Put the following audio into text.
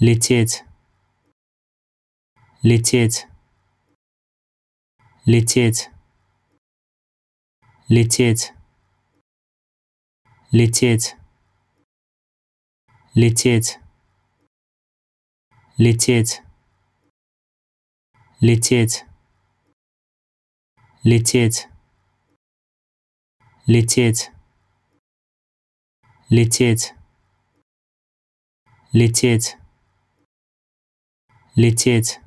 лететь лететь лететь лететь лететь лететь лететь лететь лететь лететь лететь лететь лететь